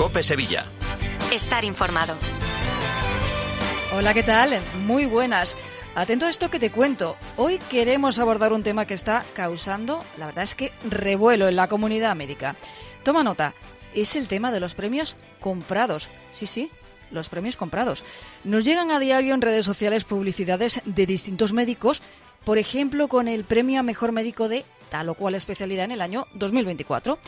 Cope Sevilla. Estar informado. Hola, ¿qué tal? Muy buenas. Atento a esto que te cuento. Hoy queremos abordar un tema que está causando, la verdad es que, revuelo en la comunidad médica. Toma nota, es el tema de los premios comprados. Sí, sí, los premios comprados. Nos llegan a diario en redes sociales publicidades de distintos médicos, por ejemplo, con el premio a mejor médico de tal o cual especialidad en el año 2024.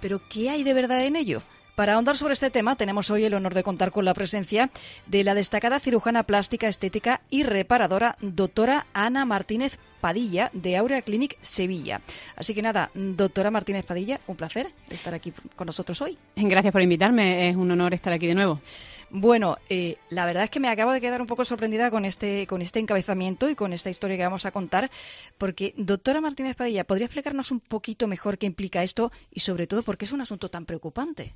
Pero, ¿qué hay de verdad en ello? Para ahondar sobre este tema, tenemos hoy el honor de contar con la presencia de la destacada cirujana plástica, estética y reparadora, doctora Ana Martínez Padilla, de Aurea Clinic Sevilla. Así que nada, doctora Martínez Padilla, un placer estar aquí con nosotros hoy. Gracias por invitarme, es un honor estar aquí de nuevo. Bueno, eh, la verdad es que me acabo de quedar un poco sorprendida con este, con este encabezamiento y con esta historia que vamos a contar, porque, doctora Martínez Padilla, ¿podría explicarnos un poquito mejor qué implica esto y, sobre todo, por qué es un asunto tan preocupante?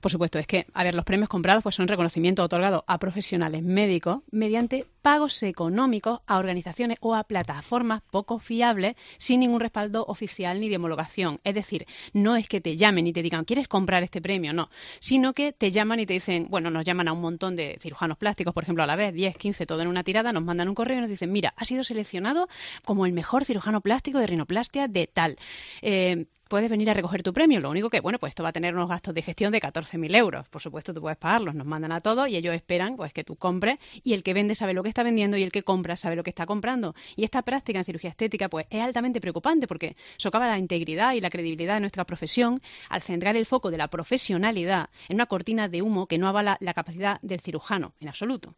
Por supuesto, es que, a ver, los premios comprados pues, son reconocimiento otorgado a profesionales médicos mediante pagos económicos a organizaciones o a plataformas poco fiables sin ningún respaldo oficial ni de homologación. Es decir, no es que te llamen y te digan, ¿quieres comprar este premio? No, sino que te llaman y te dicen, bueno, nos llaman a un montón de cirujanos plásticos, por ejemplo, a la vez, 10, 15, todo en una tirada, nos mandan un correo y nos dicen, mira, ha sido seleccionado como el mejor cirujano plástico de rinoplastia de tal. Eh, puedes venir a recoger tu premio. Lo único que, bueno, pues esto va a tener unos gastos de gestión de 14.000 euros. Por supuesto, tú puedes pagarlos, nos mandan a todos y ellos esperan pues que tú compres y el que vende sabe lo que está vendiendo y el que compra sabe lo que está comprando. Y esta práctica en cirugía estética pues es altamente preocupante porque socava la integridad y la credibilidad de nuestra profesión al centrar el foco de la profesionalidad en una cortina de humo que no avala la capacidad del cirujano en absoluto.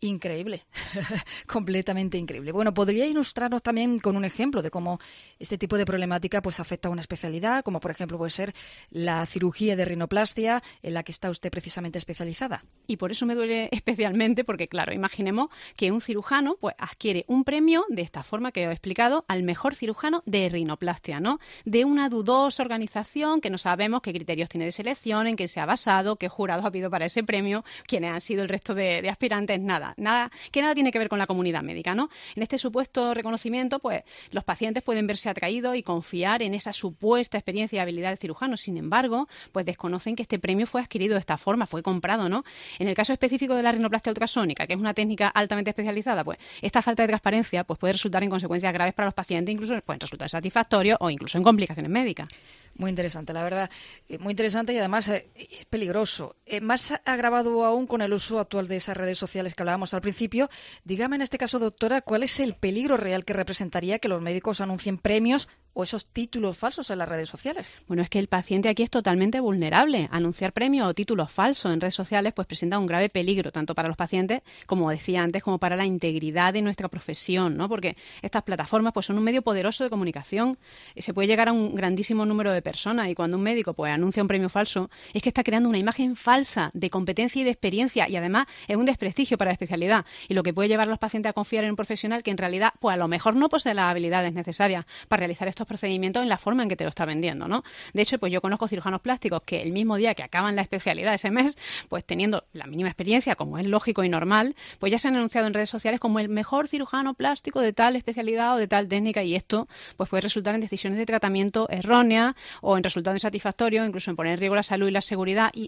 Increíble, completamente increíble. Bueno, ¿podría ilustrarnos también con un ejemplo de cómo este tipo de problemática pues afecta a una especialidad, como por ejemplo puede ser la cirugía de rinoplastia en la que está usted precisamente especializada? Y por eso me duele especialmente porque claro, imaginemos que un cirujano pues adquiere un premio de esta forma que he explicado al mejor cirujano de rinoplastia, ¿no? De una dudosa organización que no sabemos qué criterios tiene de selección, en qué se ha basado, qué jurados ha habido para ese premio, quiénes han sido el resto de aspirantes, nada nada, que nada tiene que ver con la comunidad médica, ¿no? En este supuesto reconocimiento, pues los pacientes pueden verse atraídos y confiar en esa supuesta experiencia y habilidad de cirujano. Sin embargo, pues desconocen que este premio fue adquirido de esta forma, fue comprado, ¿no? En el caso específico de la rinoplastia ultrasónica, que es una técnica altamente especializada, pues esta falta de transparencia pues puede resultar en consecuencias graves para los pacientes, incluso pueden resultar satisfactorios o incluso en complicaciones médicas. Muy interesante, la verdad, eh, muy interesante y además eh, es peligroso. Eh, Más agravado aún con el uso actual de esas redes sociales que hablaba al principio. Dígame en este caso, doctora, ¿cuál es el peligro real que representaría que los médicos anuncien premios o esos títulos falsos en las redes sociales. Bueno, es que el paciente aquí es totalmente vulnerable. Anunciar premios o títulos falsos en redes sociales pues presenta un grave peligro tanto para los pacientes, como decía antes, como para la integridad de nuestra profesión, ¿no? Porque estas plataformas pues son un medio poderoso de comunicación y eh, se puede llegar a un grandísimo número de personas y cuando un médico pues anuncia un premio falso es que está creando una imagen falsa de competencia y de experiencia y además es un desprestigio para la especialidad y lo que puede llevar a los pacientes a confiar en un profesional que en realidad pues a lo mejor no posee las habilidades necesarias para realizar estos procedimientos en la forma en que te lo está vendiendo, ¿no? De hecho, pues yo conozco cirujanos plásticos que el mismo día que acaban la especialidad ese mes, pues teniendo la mínima experiencia, como es lógico y normal, pues ya se han anunciado en redes sociales como el mejor cirujano plástico de tal especialidad o de tal técnica y esto pues puede resultar en decisiones de tratamiento erróneas o en resultados insatisfactorios, incluso en poner en riesgo la salud y la seguridad y,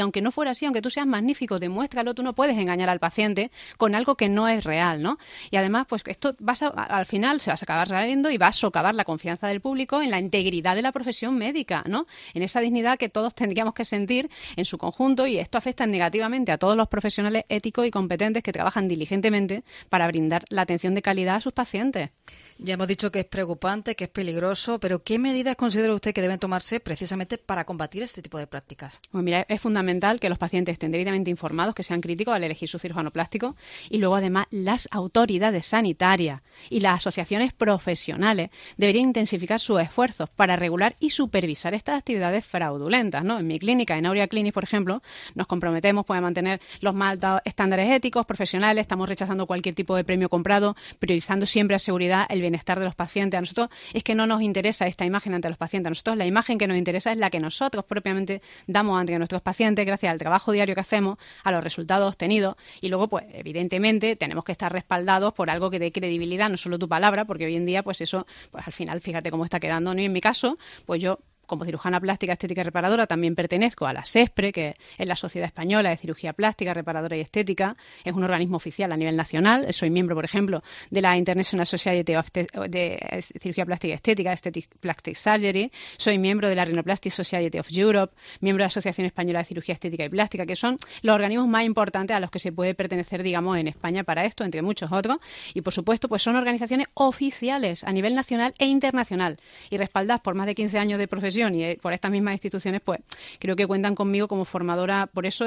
aunque no fuera así, aunque tú seas magnífico, demuéstralo, tú no puedes engañar al paciente con algo que no es real, ¿no? Y además, pues esto vas al final se vas a acabar saliendo y vas a socavar la confianza confianza del público, en la integridad de la profesión médica, ¿no? En esa dignidad que todos tendríamos que sentir en su conjunto y esto afecta negativamente a todos los profesionales éticos y competentes que trabajan diligentemente para brindar la atención de calidad a sus pacientes. Ya hemos dicho que es preocupante, que es peligroso, pero ¿qué medidas considera usted que deben tomarse precisamente para combatir este tipo de prácticas? Pues mira, es fundamental que los pacientes estén debidamente informados, que sean críticos al elegir su cirujano plástico y luego además las autoridades sanitarias y las asociaciones profesionales deberían intensificar sus esfuerzos para regular y supervisar estas actividades fraudulentas. ¿no? En mi clínica, en Aurea Clinic, por ejemplo, nos comprometemos pues, a mantener los más altos estándares éticos, profesionales, estamos rechazando cualquier tipo de premio comprado, priorizando siempre la seguridad, el bienestar de los pacientes. A nosotros es que no nos interesa esta imagen ante los pacientes, a nosotros la imagen que nos interesa es la que nosotros propiamente damos ante nuestros pacientes gracias al trabajo diario que hacemos, a los resultados obtenidos y luego, pues, evidentemente, tenemos que estar respaldados por algo que dé credibilidad, no solo tu palabra, porque hoy en día, pues eso, pues al final fíjate cómo está quedando, ¿no? Y en mi caso, pues yo como cirujana plástica estética y reparadora, también pertenezco a la SESPRE, que es la Sociedad Española de Cirugía Plástica, Reparadora y Estética. Es un organismo oficial a nivel nacional. Soy miembro, por ejemplo, de la International Society of de Cirugía Plástica y Estética, Aesthetic Plastic Surgery. Soy miembro de la Rhinoplastic Society of Europe, miembro de la Asociación Española de Cirugía Estética y Plástica, que son los organismos más importantes a los que se puede pertenecer, digamos, en España para esto, entre muchos otros. Y, por supuesto, pues son organizaciones oficiales a nivel nacional e internacional y respaldadas por más de 15 años de profesión y eh, por estas mismas instituciones, pues creo que cuentan conmigo como formadora, por eso,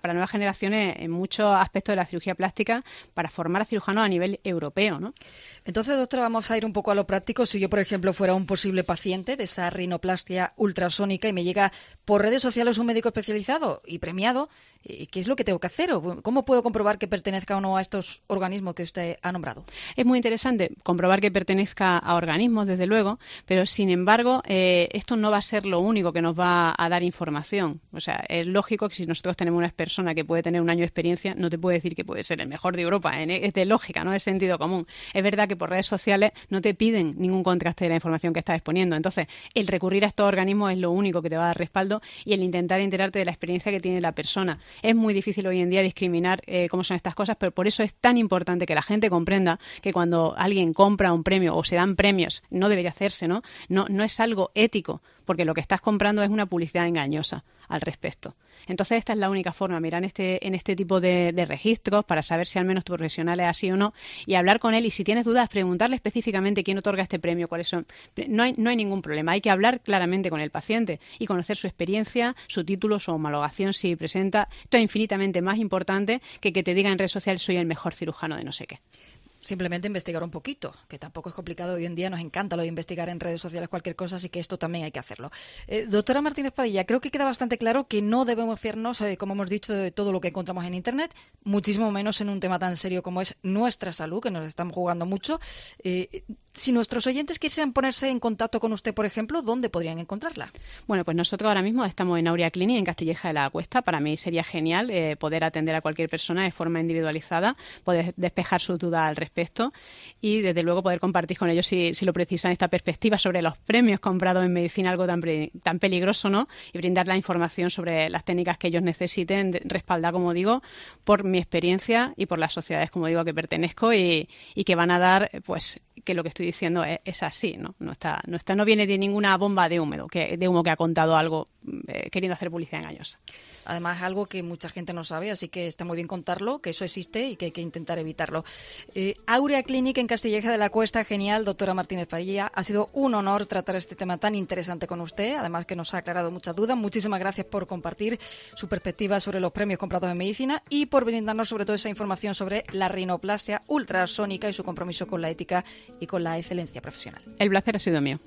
para nuevas generaciones en muchos aspectos de la cirugía plástica, para formar a cirujanos a nivel europeo. ¿no? Entonces, doctora, vamos a ir un poco a lo práctico. Si yo, por ejemplo, fuera un posible paciente de esa rinoplastia ultrasónica y me llega por redes sociales un médico especializado y premiado, eh, ¿qué es lo que tengo que hacer? ¿Cómo puedo comprobar que pertenezca o no a estos organismos que usted ha nombrado? Es muy interesante comprobar que pertenezca a organismos, desde luego, pero sin embargo, eh, esto no va a ser lo único que nos va a dar información. O sea, es lógico que si nosotros tenemos una persona que puede tener un año de experiencia, no te puede decir que puede ser el mejor de Europa. ¿eh? Es de lógica, no es sentido común. Es verdad que por redes sociales no te piden ningún contraste de la información que estás exponiendo. Entonces, el recurrir a estos organismos es lo único que te va a dar respaldo y el intentar enterarte de la experiencia que tiene la persona. Es muy difícil hoy en día discriminar eh, cómo son estas cosas, pero por eso es tan importante que la gente comprenda que cuando alguien compra un premio o se dan premios, no debería hacerse, ¿no? No, no es algo ético, porque lo que estás comprando es una publicidad engañosa al respecto. Entonces, esta es la única forma, mirar en este, este tipo de, registros para saber si al menos tu profesional es así o no y hablar con él. Y si tienes dudas, preguntarle específicamente quién otorga este premio, cuáles son. No hay, no hay ningún problema. Hay que hablar claramente con el paciente y conocer su experiencia, su título, su homologación, si presenta. Esto es infinitamente más importante que que te diga en redes sociales soy el mejor cirujano de no sé qué simplemente investigar un poquito, que tampoco es complicado hoy en día, nos encanta lo de investigar en redes sociales cualquier cosa, así que esto también hay que hacerlo. Eh, doctora Martínez Padilla, creo que queda bastante claro que no debemos fiarnos, eh, como hemos dicho, de todo lo que encontramos en Internet, muchísimo menos en un tema tan serio como es nuestra salud, que nos estamos jugando mucho. Eh, si nuestros oyentes quisieran ponerse en contacto con usted, por ejemplo, ¿dónde podrían encontrarla? Bueno, pues nosotros ahora mismo estamos en Aurea Clinic, en Castilleja de la Cuesta. Para mí sería genial eh, poder atender a cualquier persona de forma individualizada, poder despejar su duda al respecto y, desde luego, poder compartir con ellos, si, lo precisan, esta perspectiva sobre los premios comprados en medicina, algo tan, tan peligroso, ¿no? Y brindar la información sobre las técnicas que ellos necesiten, respaldada, como digo, por mi experiencia y por las sociedades, como digo, a que pertenezco y, y que van a dar, pues, que lo que estoy diciendo eh, es, así, ¿no? No, está, no, está, no viene de ninguna bomba de, húmedo, que, de humo que ha contado algo eh, queriendo hacer publicidad años. Además, algo que mucha gente no sabe, así que está muy bien contarlo, que eso existe y que hay que intentar evitarlo. Eh, Aurea Clinic en Castilleja de la Cuesta, genial, doctora Martínez Padilla. Ha sido un honor tratar este tema tan interesante con usted, además que nos ha aclarado muchas dudas. Muchísimas gracias por compartir su perspectiva sobre los premios comprados en medicina y por brindarnos sobre todo esa información sobre la rinoplastia ultrasónica y su compromiso con la ética y con la excelencia profesional. El placer ha sido mío.